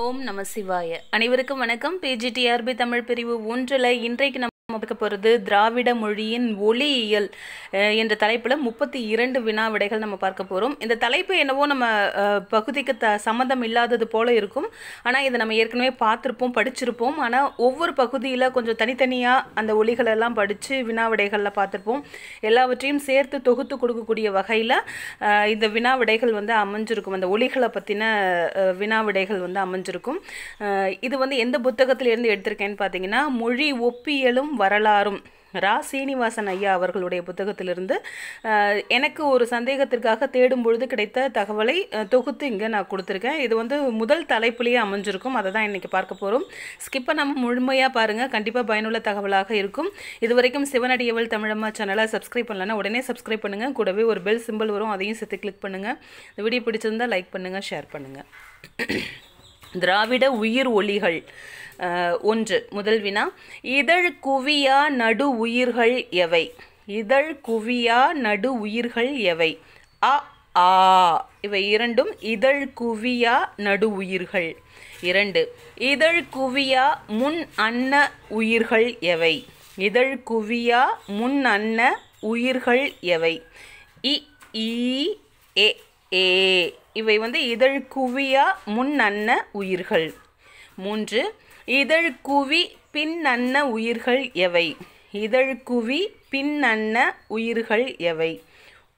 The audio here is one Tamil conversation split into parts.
ஓம் நம சிவாய அனைவருக்கும் வணக்கம் பிஜிடிஆர்பி தமிழ் பிரிவு ஒன்றில் இன்றைக்கு நம்ம பார்க்க போகிறது திராவிட மொழியின் ஒளியியல் என்ற தலைப்பில் முப்பத்தி இரண்டு வினா விடைகள் நம்ம பார்க்க போகிறோம் இந்த தலைப்பு என்னவோ நம்ம பகுதிக்கு த சம்மந்தம் இல்லாதது போல இருக்கும் ஆனால் இதை நம்ம ஏற்கனவே பார்த்துருப்போம் படிச்சிருப்போம் ஆனால் ஒவ்வொரு பகுதியில் கொஞ்சம் தனித்தனியாக அந்த ஒளிகளெல்லாம் படித்து வினா விடைகளில் பார்த்துருப்போம் எல்லாவற்றையும் சேர்த்து தொகுத்து கொடுக்கக்கூடிய வகையில் இந்த வினா விடைகள் வந்து அமைஞ்சிருக்கும் அந்த ஒளிகளை பற்றின வினா விடைகள் வந்து அமைஞ்சிருக்கும் இது வந்து எந்த புத்தகத்திலேருந்து எடுத்திருக்கேன்னு பார்த்தீங்கன்னா மொழி ஒப்பியலும் வரலாறும் ரா சீனிவாசன் ஐயா அவர்களுடைய புத்தகத்திலிருந்து எனக்கு ஒரு சந்தேகத்திற்காக தேடும் பொழுது கிடைத்த தகவலை தொகுத்து இங்கே நான் கொடுத்துருக்கேன் இது வந்து முதல் தலைப்புலேயே அமைஞ்சிருக்கும் அதை தான் இன்றைக்கி பார்க்க போகிறோம் ஸ்கிப்பை நம்ம முழுமையாக பாருங்கள் கண்டிப்பாக பயனுள்ள தகவலாக இருக்கும் இது வரைக்கும் சிவனடியவள் தமிழம்மா சேனலை சப்ஸ்கிரைப் பண்ணலன்னா உடனே சப்ஸ்கிரைப் பண்ணுங்கள் கூடவே ஒரு பெல் சிம்பிள் வரும் அதையும் சேர்த்து கிளிக் பண்ணுங்கள் இந்த வீடியோ பிடிச்சிருந்தால் லைக் பண்ணுங்கள் ஷேர் பண்ணுங்கள் திராவிட உயிர் ஒளிகள் ஒன்று முதல் வினா இதழ் குவியா நடு உயிர்கள் எவை இதழ் குவியா நடு உயிர்கள் எவை அ ஆ இவை இரண்டும் இதழ் குவியா நடு உயிர்கள் இரண்டு இதழ் குவியா முன் அன்ன உயிர்கள் எவை இதழ் குவியா முன் அன்ன உயிர்கள் எவை இ ஈ ஏ ஏ இவை வந்து இதழ் குவியா முன் அன்ன உயிர்கள் மூன்று இதழ்குவி பின்னன்ன உயிர்கள் எவை இதழ்குவி பின்னன்ன உயிர்கள் எவை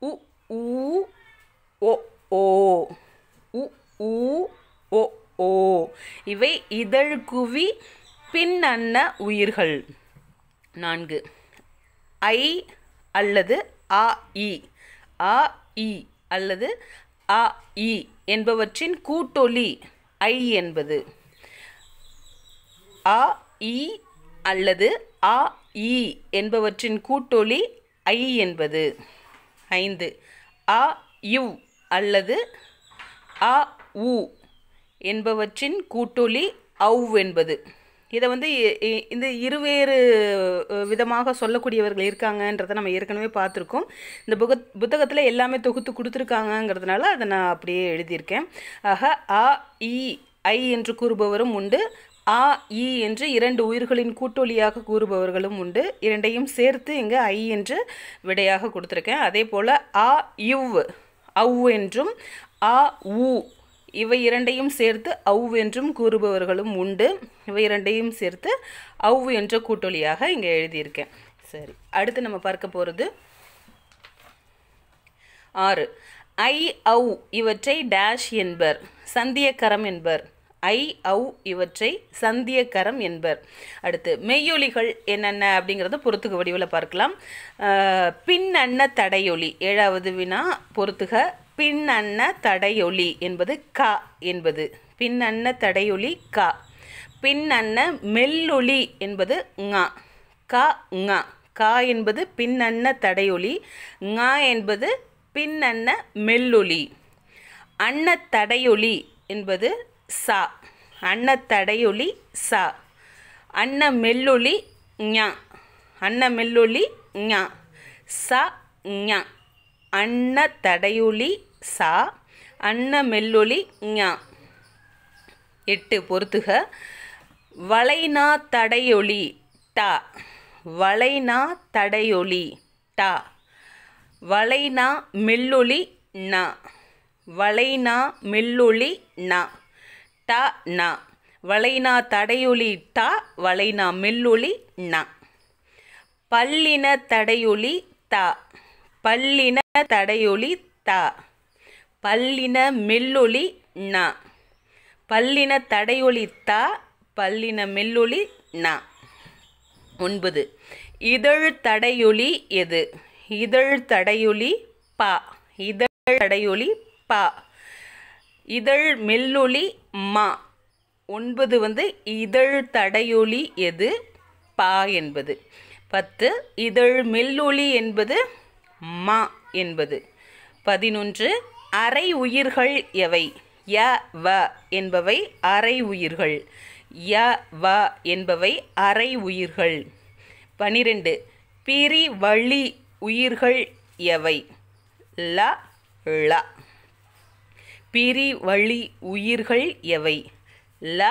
உ ஊ ஓ ஓ உ ஊ ஓ ஓ இவை இதழ்குவி பின்னன்ன உயிர்கள் நான்கு ஐ அல்லது ஆ இ ஆ இ அல்லது அ இ என்பவற்றின் கூட்டொலி ஐ என்பது அ இ அல்லது அ இ என்பவற்றின் கூட்டொலி ஐ என்பது ஐந்து அ யு அல்லது அ உ என்பவற்றின் கூட்டொலி அவ் என்பது இதை வந்து இந்த இருவேறு விதமாக சொல்லக்கூடியவர்கள் இருக்காங்கன்றதை நம்ம ஏற்கனவே பார்த்துருக்கோம் இந்த புக புத்தகத்தில் எல்லாமே தொகுத்து கொடுத்துருக்காங்கங்கிறதுனால அதை நான் அப்படியே எழுதியிருக்கேன் ஆக அ இ ஐ என்று கூறுபவரும் உண்டு ஆ இ என்று இரண்டு உயிர்களின் கூட்டொலியாக கூறுபவர்களும் உண்டு இரண்டையும் சேர்த்து இங்கே ஐ என்று விடையாக கொடுத்துருக்கேன் அதே போல் ஆ இவ் அவ் என்றும் ஆ உ இவை இரண்டையும் சேர்த்து அவ் என்றும் கூறுபவர்களும் உண்டு இவை இரண்டையும் சேர்த்து அவ் என்ற கூட்டொலியாக இங்கே எழுதியிருக்கேன் சரி அடுத்து நம்ம பார்க்க போகிறது ஆறு ஐ அவ் இவற்றை டேஷ் என்பர் சந்தியக்கரம் என்பர் ஐ அவு இவற்றை சந்தியக்கரம் என்பர் அடுத்து மெய்யொலிகள் என்னென்ன அப்படிங்கிறத பொறுத்துக வடிவில் பார்க்கலாம் அண்ண தடையொலி ஏழாவது வினா பொறுத்துக அண்ண தடையொலி என்பது க என்பது பின்னண்ண தடையொலி க அண்ண மெல்லொலி என்பது ங க ங கா என்பது அண்ண தடையொலி ங என்பது அண்ண மெல்லொலி அன்ன தடையொலி என்பது சா அன்ன சா அன்ன மெல்லொலி ஞா அன்ன மெல்லொலி ஞா ச ஞா அன்ன சா அன்ன மெல்லொலி ஞா எட்டு பொறுத்துக வளைனா தடையொலி டா வளைனா தடையொலி டா வளைனா மெல்லொலி ந வளைனா மெல்லொலி நா ட ந வளைனா தடையொலி தா வளைனா மெல்லொலி ந பல்லின தடையொளி த பல்லின தடையொலி த பல்லின மெல்லொலி ந பல்லின தடையொலி த பல்லின மெல்லொலி ந ஒன்பது இதழ் தடையொளி எது இதழ் தடையொளி ப இதழ் தடையொலி ப இதழ் மெல்லொலி மா ஒன்பது வந்து இதழ் தடையொளி எது பா என்பது பத்து இதழ் மெல்லொளி என்பது மா என்பது பதினொன்று அரை உயிர்கள் எவை ய வ என்பவை அரை உயிர்கள் ய வ என்பவை அரை உயிர்கள் பனிரெண்டு பிரி வழி உயிர்கள் எவை ல ழ பிரிவழி உயிர்கள் எவை ல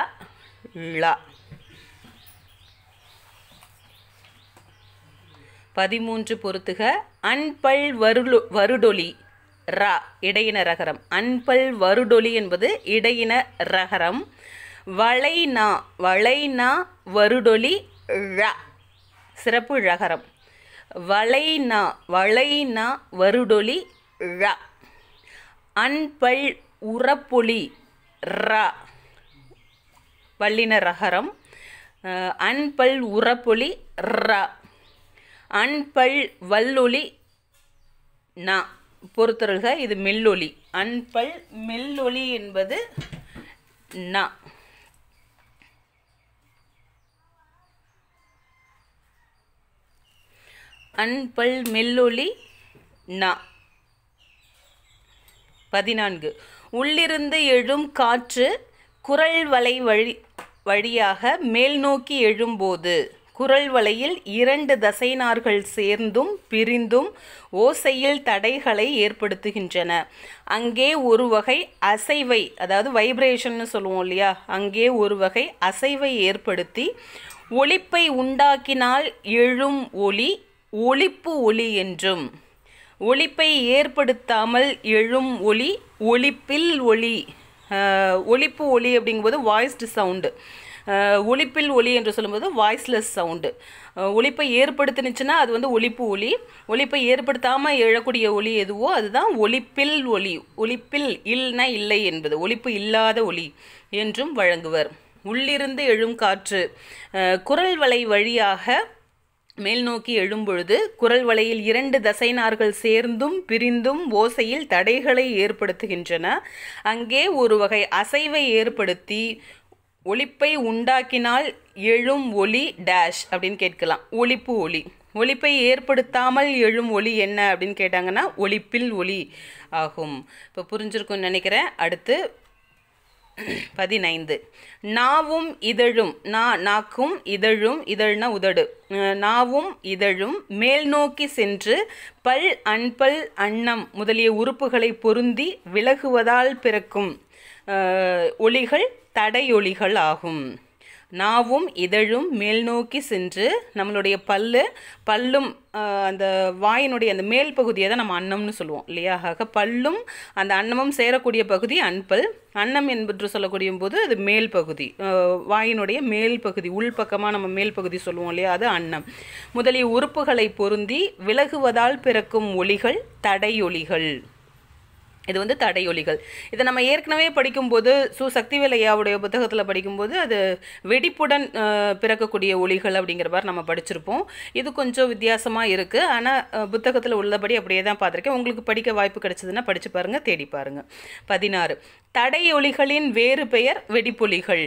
ள பதிமூன்று பொருத்துக அன்பல் வருளு வருடொலி ரா இடையின ரகரம் அன்பல் வருடொலி என்பது இடையின ரகரம் வளைனா வளைனா வருடொலி ழ சிறப்பு ரகரம் வளைனா வளைனா வருடொலி ழ அன்பல் உரப்பொலி ர வல்லின ரகரம் அன்பல் உரப்பொலி ர அன்பல் வல்லொலி ந பொறுத்தருக இது மெல்லொலி அன்பல் மெல்லொலி என்பது ந அன்பல் மெல்லொலி ந பதினான்கு உள்ளிருந்து எழும் காற்று குரல் வலை வழி வழியாக மேல் நோக்கி எழும்போது குரல் வலையில் இரண்டு தசைனார்கள் சேர்ந்தும் பிரிந்தும் ஓசையில் தடைகளை ஏற்படுத்துகின்றன அங்கே ஒரு வகை அசைவை அதாவது வைப்ரேஷன்னு சொல்லுவோம் இல்லையா அங்கே ஒரு வகை அசைவை ஏற்படுத்தி ஒளிப்பை உண்டாக்கினால் எழும் ஒளி ஒளிப்பு ஒளி என்றும் ஒழிப்பை ஏற்படுத்தாமல் எழும் ஒளி ஒழிப்பில் ஒளி ஒழிப்பு ஒளி அப்படிங்கும்போது வாய்ஸ்டு சவுண்டு ஒழிப்பில் ஒளி என்று சொல்லும்போது வாய்ஸ்லெஸ் சவுண்டு ஒழிப்பை ஏற்படுத்துனுச்சுன்னா அது வந்து ஒழிப்பு ஒளி ஒழிப்பை ஏற்படுத்தாமல் எழக்கூடிய ஒளி எதுவோ அதுதான் ஒழிப்பில் ஒளி ஒழிப்பில் இல்னா இல்லை என்பது ஒழிப்பு இல்லாத ஒளி என்றும் வழங்குவர் உள்ளிருந்து எழும் காற்று குரல் வலை வழியாக மேல் நோக்கி எழும்பொழுது குரல் வலையில் இரண்டு தசைனார்கள் சேர்ந்தும் பிரிந்தும் ஓசையில் தடைகளை ஏற்படுத்துகின்றன அங்கே ஒரு வகை அசைவை ஏற்படுத்தி ஒளிப்பை உண்டாக்கினால் எழும் ஒலி டேஷ் அப்படின்னு கேட்கலாம் ஒளிப்பு ஒலி ஒளிப்பை ஏற்படுத்தாமல் எழும் ஒலி என்ன அப்படின்னு கேட்டாங்கன்னா ஒளிப்பில் ஒலி ஆகும் இப்போ புரிஞ்சிருக்கும்னு நினைக்கிறேன் அடுத்து பதினைந்து நாவும் இதழும் நா நாக்கும் இதழும் இதழ்னா உதடு நாவும் இதழும் மேல் நோக்கி சென்று பல் அன்பல் அன்னம் முதலிய உறுப்புகளை பொருந்தி விலகுவதால் பிறக்கும் ஒளிகள் தடையொளிகள் ஆகும் நாவும் இதழும் மேல் நோக்கி சென்று நம்மளுடைய பல்லு பல்லும் அந்த வாயினுடைய அந்த மேல் பகுதியை தான் நம்ம அன்னம்னு சொல்லுவோம் இல்லையா ஆக பல்லும் அந்த அன்னமும் சேரக்கூடிய பகுதி அன்பல் அன்னம் என்பது சொல்லக்கூடிய போது அது மேல் பகுதி வாயினுடைய மேல் பகுதி உள்பக்கமாக நம்ம மேல் பகுதி சொல்லுவோம் இல்லையா அது அன்னம் முதலிய உறுப்புகளை பொருந்தி விலகுவதால் பிறக்கும் ஒளிகள் தடையொலிகள் இது வந்து தடையொலிகள் இதை நம்ம ஏற்கனவே படிக்கும்போது சு சக்திவேலையாவுடைய புத்தகத்தில் படிக்கும்போது அது வெடிப்புடன் பிறக்கக்கூடிய ஒளிகள் அப்படிங்கிற மாதிரி நம்ம படிச்சிருப்போம் இது கொஞ்சம் வித்தியாசமாக இருக்குது ஆனால் புத்தகத்தில் உள்ளபடி அப்படியே தான் பார்த்துருக்கேன் உங்களுக்கு படிக்க வாய்ப்பு கிடைச்சதுன்னா படித்து பாருங்கள் தேடி பாருங்கள் பதினாறு தடையொலிகளின் வேறு பெயர் வெடிப்பொலிகள்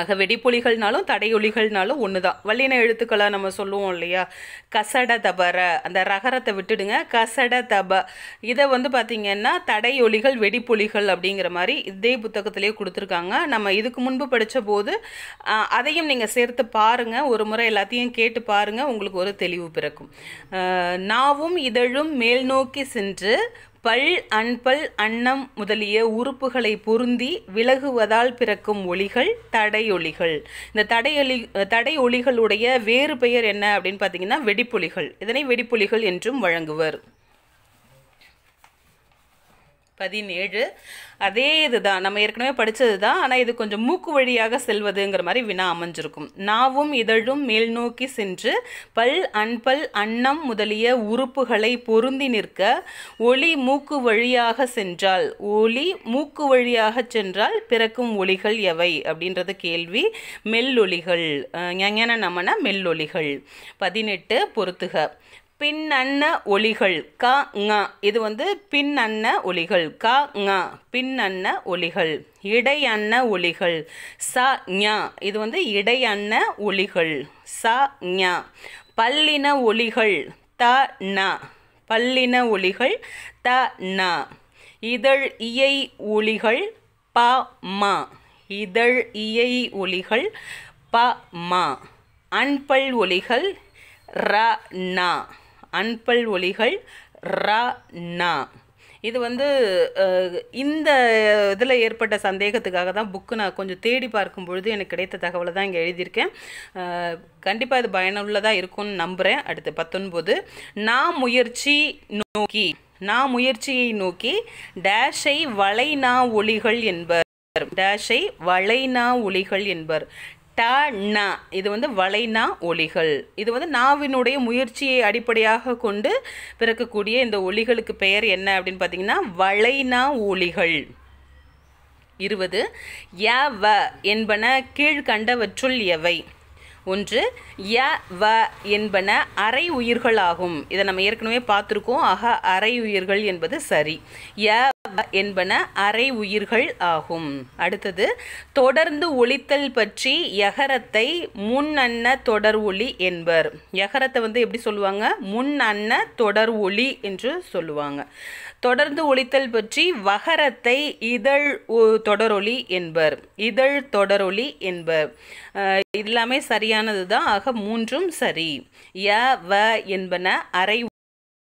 ஆக வெடிப்பொலிகள்னாலும் தடையொலிகள்னாலும் ஒன்று தான் வள்ளின எழுத்துக்களாக நம்ம சொல்லுவோம் இல்லையா கசட தபர அந்த ரகரத்தை விட்டுடுங்க கசட தப இதை வந்து பார்த்திங்கன்னா தடையொலிகள் வெடிப்பொலிகள் அப்படிங்கிற மாதிரி இதே புத்தகத்திலே கொடுத்துருக்காங்க நம்ம இதுக்கு முன்பு படித்த போது அதையும் நீங்கள் சேர்த்து பாருங்கள் ஒரு முறை எல்லாத்தையும் கேட்டு பாருங்கள் உங்களுக்கு ஒரு தெளிவு பிறக்கும் நாவும் இதழும் மேல் நோக்கி சென்று பல் அன்பல் அன்னம் முதலிய உறுப்புகளை பொருந்தி விலகுவதால் பிறக்கும் ஒளிகள் தடையொலிகள் இந்த தடையொலி ஒளிகளுடைய வேறு பெயர் என்ன அப்படின்னு பார்த்தீங்கன்னா வெடிப்பொலிகள் இதனை வெடிப்பொலிகள் என்றும் வழங்குவர் பதினேழு அதே இதுதான் நம்ம ஏற்கனவே படித்தது தான் ஆனால் இது கொஞ்சம் மூக்கு வழியாக செல்வதுங்கிற மாதிரி வினா அமைஞ்சிருக்கும் நாவும் இதழும் மேல் நோக்கி சென்று பல் அன்பல் அன்னம் முதலிய உறுப்புகளை பொருந்தி நிற்க ஒளி மூக்கு வழியாக சென்றால் ஒளி மூக்கு வழியாக சென்றால் பிறக்கும் ஒளிகள் எவை அப்படின்றது கேள்வி மெல்லொலிகள் எங்கேன நமன மெல்லொலிகள் பதினெட்டு பொறுத்துக பின்னண்ண ஒளிகள் க ங இது வந்து பின்னண்ண ஒளிகள் க ங பின்னண்ண ஒளிகள் இடையண்ண ஒளிகள் ச ஞ இது வந்து இடையண்ண ஒளிகள் ச ஞ பல்லின ஒளிகள் த ந பல்லின ஒளிகள் த ந இதழ் இயை ஒளிகள் ப ம இதழ் இயை ஒளிகள் ப ம அன்பல் ஒளிகள் ர நா அன்பல் ஒலிகள் ரா நா இது வந்து இந்த இதில் ஏற்பட்ட சந்தேகத்துக்காக தான் புக்கு நான் கொஞ்சம் தேடி பார்க்கும் பொழுது எனக்கு கிடைத்த தகவலை தான் இங்கே எழுதியிருக்கேன் கண்டிப்பாக இது பயனுள்ளதாக இருக்கும்னு நம்புகிறேன் அடுத்து பத்தொன்பது நான் முயற்சி நோக்கி நான் முயற்சியை நோக்கி டேஷை வளைநா ஒளிகள் என்பர் டேஷை வளைநா ஒளிகள் என்பர் ட ந இது வந்து வளைனா ஒளிகள் இது வந்து நாவினுடைய முயற்சியை அடிப்படையாக கொண்டு பிறக்கக்கூடிய இந்த ஒளிகளுக்கு பெயர் என்ன அப்படின்னு பார்த்தீங்கன்னா வளைனா ஒளிகள் இருபது ய வ என்பன கீழ்கண்டவற்றுள் எவை ஒன்று ய வ என்பன அரை உயிர்களாகும் இதை நம்ம ஏற்கனவே பார்த்துருக்கோம் ஆக அரை உயிர்கள் என்பது சரி ய என்பன அரை உயிர்கள் ஆகும் அடுத்தது தொடர்ந்து ஒழித்தல் பற்றி யகரத்தை முன் அன்ன தொடர் ஒளி என்பர் யகரத்தை வந்து எப்படி சொல்லுவாங்க முன் அன்ன தொடர் ஒளி என்று சொல்லுவாங்க தொடர்ந்து ஒழித்தல் பற்றி வகரத்தை இதழ் தொடரொலி என்பர் இதழ் தொடரொலி என்பர் எல்லாமே சரியானது தான் ஆக மூன்றும் சரி ய வ என்பன அரை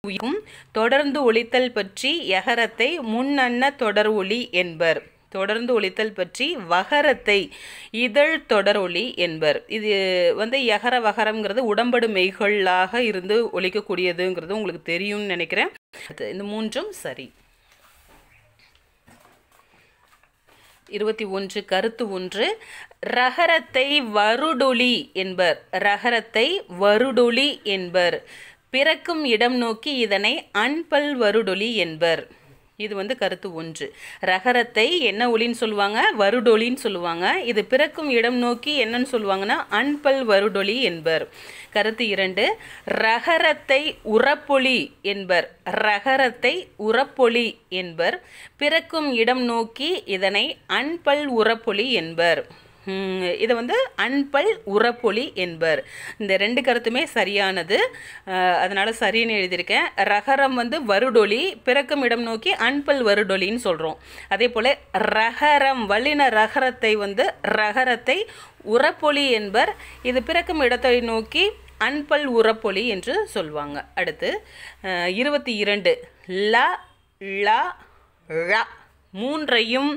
உயிர்க்கும் தொடர்ந்து ஒழித்தல் பற்றி எகரத்தை முன்னன்ன தொடர் ஒளி என்பர் தொடர்ந்து ஒழித்தல் பற்றி வகரத்தை இதழ் தொடர் ஒளி என்பர் இது வந்து எகர வகரம்ங்கிறது உடம்படு மெய்களாக இருந்து ஒழிக்கக்கூடியதுங்கிறது உங்களுக்கு தெரியும்னு நினைக்கிறேன் இந்த மூன்றும் சரி இருபத்தி ஒன்று கருத்து ஒன்று ரகரத்தை வருடொளி என்பர் ரகரத்தை வருடொளி என்பர் பிறக்கும் இடம் நோக்கி இதனை அன்பல் வருடொலி என்பர் இது வந்து கருத்து ஒன்று ரகரத்தை என்ன ஒளின்னு சொல்லுவாங்க வருடொலின்னு சொல்லுவாங்க இது பிறக்கும் இடம் நோக்கி என்னன்னு சொல்லுவாங்கன்னா அன்பல் வருடொலி என்பர் கருத்து இரண்டு ரகரத்தை உரப்பொலி என்பர் ரகரத்தை உரப்பொலி என்பர் பிறக்கும் இடம் நோக்கி இதனை அன்பல் உரப்பொலி என்பர் இதை வந்து அன்பல் உரப்பொலி என்பர் இந்த ரெண்டு கருத்துமே சரியானது அதனால் சரின்னு எழுதியிருக்கேன் ரகரம் வந்து வருடொலி பிறக்கும் இடம் நோக்கி அன்பல் வருடொலின்னு சொல்கிறோம் அதே போல் ரகரம் வல்லின ரகரத்தை வந்து ரகரத்தை உரப்பொலி என்பர் இது பிறக்கும் இடத்தை நோக்கி அன்பல் உரப்பொலி என்று சொல்வாங்க அடுத்து இருபத்தி இரண்டு ல ல மூன்றையும்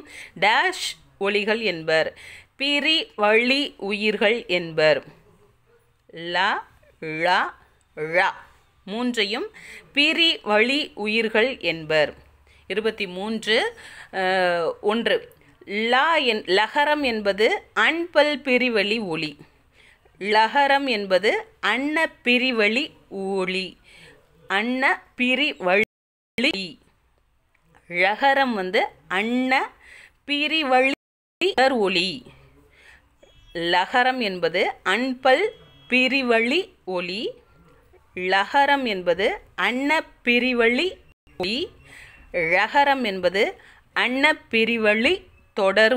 டேஷ் ஒலிகள் என்பர் பிரி வழி உயிர்கள் என்பர் ல ழ ழ மூன்றையும் பிரி வழி உயிர்கள் என்பர் இருபத்தி மூன்று ஒன்று லா என் லகரம் என்பது அன்பல் பிரிவழி ஒளி லகரம் என்பது அன்ன பிரிவழி ஒளி அன்ன பிரிவழி லகரம் வந்து அன்ன பிரிவழி ஒளி லகரம் என்பது அன்பல் பிரிவழி ஒளி லகரம் என்பது அன்ன பிரிவழி ஒளி ழகரம் என்பது அன்ன பிரிவழி தொடர்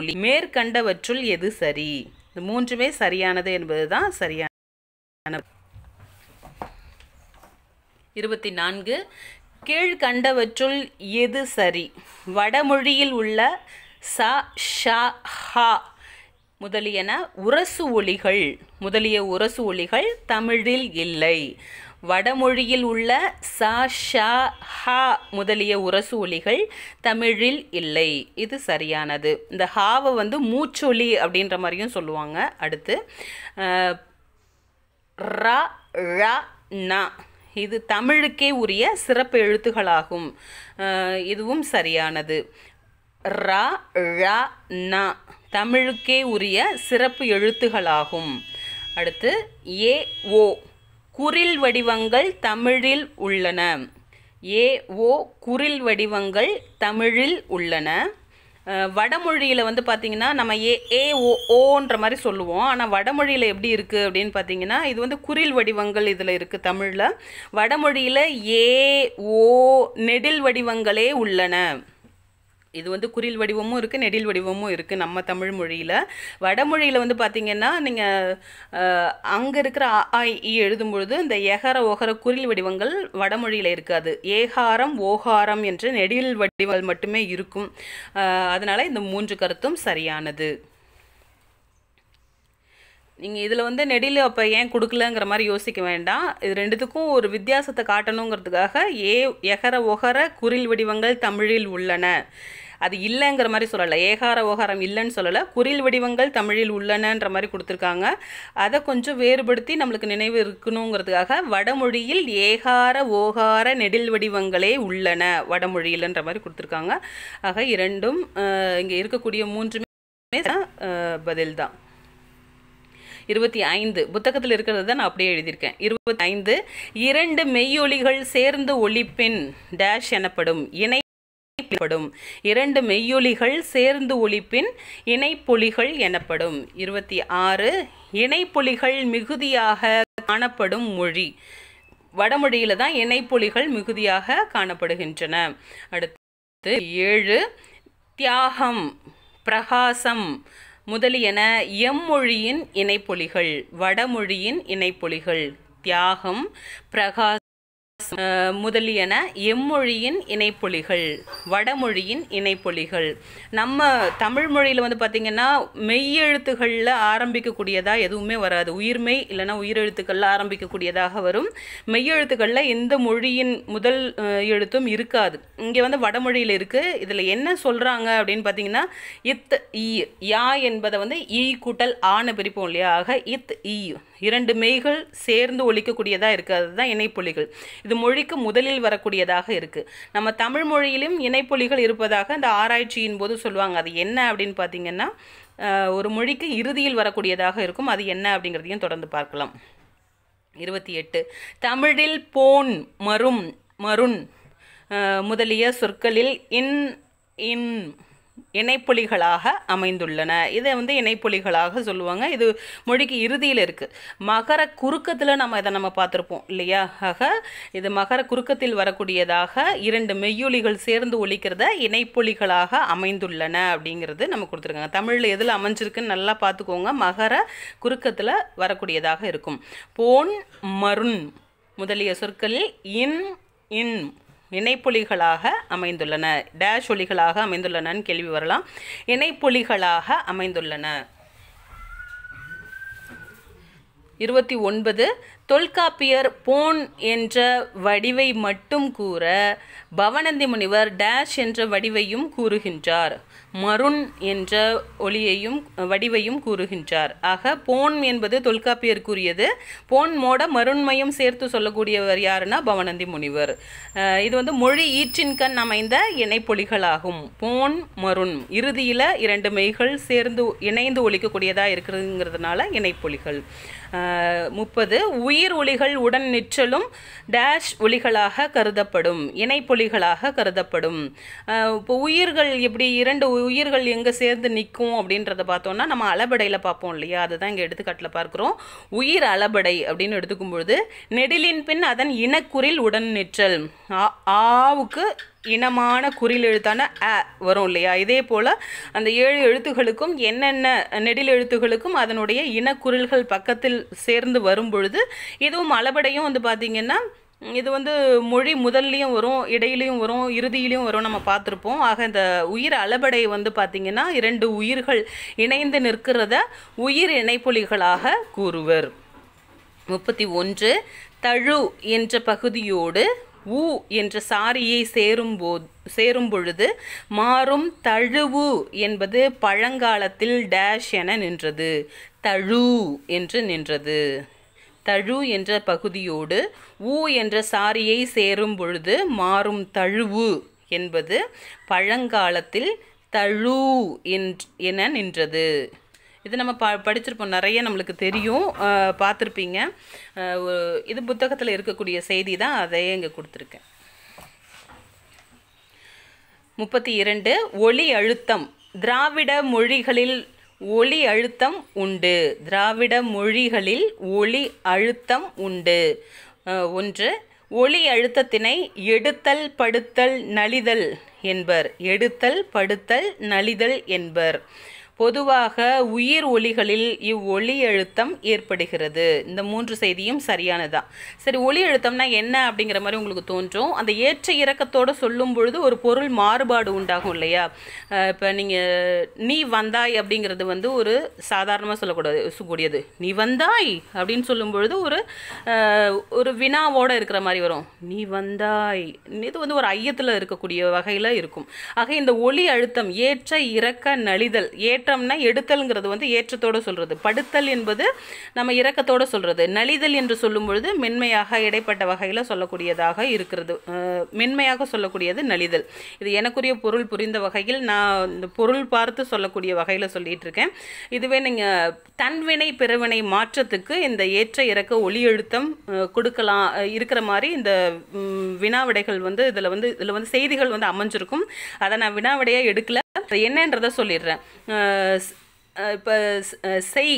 ஒளி மேற்கண்டவற்றுள் எது சரி இந்த மூன்றுமே சரியானது என்பது தான் சரியான இருபத்தி நான்கு கீழ்கண்டவற்றுள் எது சரி வடமொழியில் உள்ள ச ஷ ஹா முதலியன உரசு ஒளிகள் முதலிய உரசு ஒளிகள் தமிழில் இல்லை வடமொழியில் உள்ள ச ஷ ஹ முதலிய உரசு ஒலிகள் தமிழில் இல்லை இது சரியானது இந்த ஹாவை வந்து மூச்சொலி அப்படின்ற மாதிரியும் சொல்லுவாங்க அடுத்து ர ழ ந இது தமிழுக்கே உரிய சிறப்பு எழுத்துகளாகும் இதுவும் சரியானது ர ழ ந தமிழுக்கே உரிய சிறப்பு எழுத்துகளாகும் அடுத்து ஏ ஓ குரில் வடிவங்கள் தமிழில் உள்ளன ஏ ஓ குரில் வடிவங்கள் தமிழில் உள்ளன வடமொழியில் வந்து பார்த்திங்கன்னா நம்ம ஏ ஏ ஓ ஓன்ற மாதிரி சொல்லுவோம் ஆனால் வடமொழியில் எப்படி இருக்குது அப்படின்னு பார்த்தீங்கன்னா இது வந்து குரில் வடிவங்கள் இதில் இருக்குது தமிழில் வடமொழியில் ஏ ஓ நெடில் வடிவங்களே உள்ளன இது வந்து குறில் வடிவமும் இருக்குது நெடில் வடிவமும் இருக்குது நம்ம தமிழ் மொழியில் வடமொழியில் வந்து பார்த்திங்கன்னா நீங்கள் அங்கே இருக்கிற அ இ எழுதும் பொழுது இந்த எகர ஓகர குறில் வடிவங்கள் வடமொழியில் இருக்காது ஏகாரம் ஓகாரம் என்று நெடில் வடிவங்கள் மட்டுமே இருக்கும் அதனால் இந்த மூன்று கருத்தும் சரியானது நீங்கள் இதில் வந்து நெடில் அப்போ ஏன் கொடுக்கலங்கிற மாதிரி யோசிக்க வேண்டாம் இது ரெண்டுத்துக்கும் ஒரு வித்தியாசத்தை காட்டணுங்கிறதுக்காக ஏ எகர ஒகர குரில் வடிவங்கள் தமிழில் உள்ளன அது இல்லைங்கிற மாதிரி சொல்லலை ஏகார ஓகாரம் இல்லைன்னு சொல்லலை குரில் வடிவங்கள் தமிழில் உள்ளனன்ற மாதிரி கொடுத்துருக்காங்க அதை கொஞ்சம் வேறுபடுத்தி நம்மளுக்கு நினைவு இருக்கணுங்கிறதுக்காக வடமொழியில் ஏகார ஓகார நெடில் வடிவங்களே உள்ளன வடமொழியில்ன்ற மாதிரி கொடுத்துருக்காங்க ஆக இரண்டும் இங்கே இருக்கக்கூடிய மூன்றுமே பதில் தான் இருபத்தி ஐந்து புத்தகத்தில் இருக்கிறது தான் நான் அப்படியே எழுதியிருக்கேன் இருபத்தி ஐந்து இரண்டு மெய்யொலிகள் சேர்ந்து ஒளிப்பின் டேஷ் எனப்படும் இணை இணைப்படும் இரண்டு மெய்யொலிகள் சேர்ந்து ஒழிப்பின் இணைப்பொலிகள் எனப்படும் இருபத்தி ஆறு இணைப்பொலிகள் மிகுதியாக காணப்படும் மொழி வடமொழியில் தான் இணைப்பொலிகள் மிகுதியாக காணப்படுகின்றன அடுத்து ஏழு தியாகம் பிரகாசம் முதலியன எம்மொழியின் இணைப்பொலிகள் வடமொழியின் இணைப்பொலிகள் தியாகம் பிரகாசம் முதலியன எம்மொழியின் இணைப்பொழிகள் வடமொழியின் இணைப்பொழிகள் நம்ம தமிழ் மொழியில் வந்து பார்த்திங்கன்னா மெய்யெழுத்துகளில் ஆரம்பிக்கக்கூடியதாக எதுவுமே வராது உயிர்மை இல்லைனா உயிரெழுத்துக்களில் ஆரம்பிக்கக்கூடியதாக வரும் மெய்யெழுத்துக்களில் எந்த மொழியின் முதல் எழுத்தும் இருக்காது இங்கே வந்து வடமொழியில் இருக்குது இதில் என்ன சொல்கிறாங்க அப்படின்னு பார்த்தீங்கன்னா இத் ஈ யா என்பதை வந்து ஈ கூட்டல் ஆன பிரிப்போம் இல்லையா ஆக இத் ஈ இரண்டு மெய்கள் சேர்ந்து ஒழிக்கக்கூடியதாக இருக்குது அதுதான் இணைப்பொழிகள் இது மொழிக்கு முதலில் வரக்கூடியதாக இருக்குது நம்ம தமிழ் மொழியிலும் இணைப்பொழிகள் இருப்பதாக அந்த ஆராய்ச்சியின் போது சொல்லுவாங்க அது என்ன அப்படின்னு பார்த்திங்கன்னா ஒரு மொழிக்கு இறுதியில் வரக்கூடியதாக இருக்கும் அது என்ன அப்படிங்கிறதையும் தொடர்ந்து பார்க்கலாம் இருபத்தி எட்டு தமிழில் போன் மரும் மருண் முதலிய சொற்களில் இன் இன் இணைப்புலிகளாக அமைந்துள்ளன இதை வந்து இணைப்புலிகளாக சொல்லுவாங்க இது மொழிக்கு இறுதியில் இருக்குது மகர குறுக்கத்தில் நம்ம இதை நம்ம பார்த்துருப்போம் இல்லையா ஆக இது மகர குறுக்கத்தில் வரக்கூடியதாக இரண்டு மெய்யொலிகள் சேர்ந்து ஒழிக்கிறத இணைப்புலிகளாக அமைந்துள்ளன அப்படிங்கிறது நம்ம கொடுத்துருக்காங்க தமிழில் எதில் அமைஞ்சிருக்குன்னு நல்லா பார்த்துக்கோங்க மகர குறுக்கத்தில் வரக்கூடியதாக இருக்கும் போன் மருண் முதலிய சொற்களில் இன் இன் இணைப்புலிகளாக அமைந்துள்ளன டேஷ் ஒலிகளாக அமைந்துள்ளனன்னு கேள்வி வரலாம் இணைப்புலிகளாக அமைந்துள்ளன இருபத்தி ஒன்பது தொல்காப்பியர் போன் என்ற வடிவை மட்டும் கூற பவனந்தி முனிவர் டேஷ் என்ற வடிவையும் கூறுகின்றார் மருண் என்ற ஒளியையும் வடிவையும் கூறுகின்றார் ஆக போன் என்பது தொல்காப்பியர் கூறியது போன் மோட மருண்மையும் சேர்த்து சொல்லக்கூடியவர் யாருன்னா பவனந்தி முனிவர் இது வந்து மொழி ஈற்றின் கண் அமைந்த இணைப்பொலிகளாகும் போன் மருண் இறுதியில் இரண்டு மெய்கள் சேர்ந்து இணைந்து ஒழிக்கக்கூடியதாக இருக்கிறதுங்கிறதுனால இணைப்பொலிகள் முப்பது உயிர் உயிர் ஒளிகள் உடன் நிற்றலும் டேஷ் ஒளிகளாக கருதப்படும் இணைப்பொலிகளாக கருதப்படும் இப்போ உயிர்கள் எப்படி இரண்டு உயிர்கள் எங்கே சேர்ந்து நிற்கும் அப்படின்றத பார்த்தோன்னா நம்ம அளபடையில் பார்ப்போம் இல்லையா அதுதான் இங்கே எடுத்துக்காட்டில் பார்க்குறோம் உயிர் அளபடை அப்படின்னு எடுத்துக்கும் பொழுது நெடிலின் பின் அதன் இனக்குறில் உடன் நிற்றல் ஆவுக்கு இனமான குறில் எழுத்தான அ வரும் இல்லையா இதே போல் அந்த ஏழு எழுத்துகளுக்கும் என்னென்ன நெடில் எழுத்துகளுக்கும் அதனுடைய இனக்குறில்கள் பக்கத்தில் சேர்ந்து வரும் பொழுது இதுவும் அளபடையும் வந்து பார்த்திங்கன்னா இது வந்து மொழி முதல்லையும் வரும் இடையிலையும் வரும் இறுதியிலையும் வரும் நம்ம பார்த்துருப்போம் ஆக இந்த உயிர் அளபடை வந்து பார்த்திங்கன்னா இரண்டு உயிர்கள் இணைந்து நிற்கிறத உயிர் இணைப்புலிகளாக கூறுவர் முப்பத்தி ஒன்று தழு என்ற பகுதியோடு உ என்ற சாரியை சேரும் சேரும்பொழுது சேரும் பொழுது மாறும் தழுவு என்பது பழங்காலத்தில் டேஷ் என நின்றது தழு என்று நின்றது தழு என்ற பகுதியோடு ஊ என்ற சாரியை சேரும் பொழுது மாறும் தழுவு என்பது பழங்காலத்தில் தழு என நின்றது இது நம்ம ப படிச்சிருப்போம் நிறைய நம்மளுக்கு தெரியும் பார்த்துருப்பீங்க இது புத்தகத்தில் இருக்கக்கூடிய செய்தி தான் அதையே இங்கே கொடுத்துருக்கேன் முப்பத்தி இரண்டு ஒளி அழுத்தம் திராவிட மொழிகளில் ஒளி அழுத்தம் உண்டு திராவிட மொழிகளில் ஒளி அழுத்தம் உண்டு ஒன்று ஒளி அழுத்தத்தினை எடுத்தல் படுத்தல் நலிதல் என்பர் எடுத்தல் படுத்தல் நலிதல் என்பர் பொதுவாக உயிர் ஒலிகளில் ஒலி அழுத்தம் ஏற்படுகிறது இந்த மூன்று செய்தியும் சரியானதான் சரி ஒலி அழுத்தம்னா என்ன அப்படிங்கிற மாதிரி உங்களுக்கு தோன்றும் அந்த ஏற்ற இறக்கத்தோடு சொல்லும் பொழுது ஒரு பொருள் மாறுபாடு உண்டாகும் இல்லையா இப்போ நீங்கள் நீ வந்தாய் அப்படிங்கிறது வந்து ஒரு சாதாரணமாக சொல்லக்கூடாது சொல்லக்கூடியது நீ வந்தாய் அப்படின்னு சொல்லும் பொழுது ஒரு ஒரு வினாவோடு இருக்கிற மாதிரி வரும் நீ வந்தாய் இது வந்து ஒரு ஐயத்தில் இருக்கக்கூடிய வகையில் இருக்கும் ஆக இந்த ஒலி அழுத்தம் ஏற்ற இறக்க நலிதல் ஏற்ற ஏற்றம்னா எடுத்தல்ங்கிறது வந்து ஏற்றத்தோடு சொல்கிறது படுத்தல் என்பது நம்ம இறக்கத்தோடு சொல்கிறது நலிதல் என்று சொல்லும் பொழுது மென்மையாக இடைப்பட்ட வகையில் சொல்லக்கூடியதாக இருக்கிறது மென்மையாக சொல்லக்கூடியது நலிதல் இது எனக்குரிய பொருள் புரிந்த வகையில் நான் இந்த பொருள் பார்த்து சொல்லக்கூடிய வகையில் சொல்லிகிட்டு இருக்கேன் இதுவே நீங்கள் தன்வினை பிறவினை மாற்றத்துக்கு இந்த ஏற்ற இறக்க ஒளி அழுத்தம் கொடுக்கலாம் இருக்கிற மாதிரி இந்த வினாவிடைகள் வந்து இதில் வந்து இதில் வந்து செய்திகள் வந்து அமைஞ்சிருக்கும் அதை நான் வினாவிடையாக எடுக்கல என்னன்றத சொல்லிடுறேன் இப்போ செய்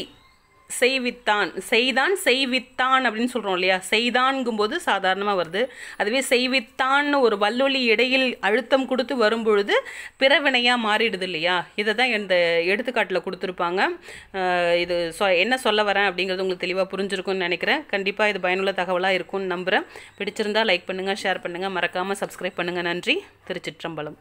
செய்வித்தான் செய்தான் செய்வித்தான் அப்படின்னு சொல்கிறோம் இல்லையா செய்தான்கும்போது சாதாரணமாக வருது அதுவே செய்வித்தான்னு ஒரு வல்லொலி இடையில் அழுத்தம் கொடுத்து வரும்பொழுது பிறவினையாக மாறிடுது இல்லையா இதை தான் இந்த எடுத்துக்காட்டில் கொடுத்துருப்பாங்க இது சொ என்ன சொல்ல வரேன் அப்படிங்கிறது உங்களுக்கு தெளிவாக புரிஞ்சிருக்கும்னு நினைக்கிறேன் கண்டிப்பாக இது பயனுள்ள தகவலாக இருக்கும்னு நம்புகிறேன் பிடிச்சிருந்தால் லைக் பண்ணுங்கள் ஷேர் பண்ணுங்கள் மறக்காமல் சப்ஸ்கிரைப் பண்ணுங்கள் நன்றி திருச்சிற்றம்பலம்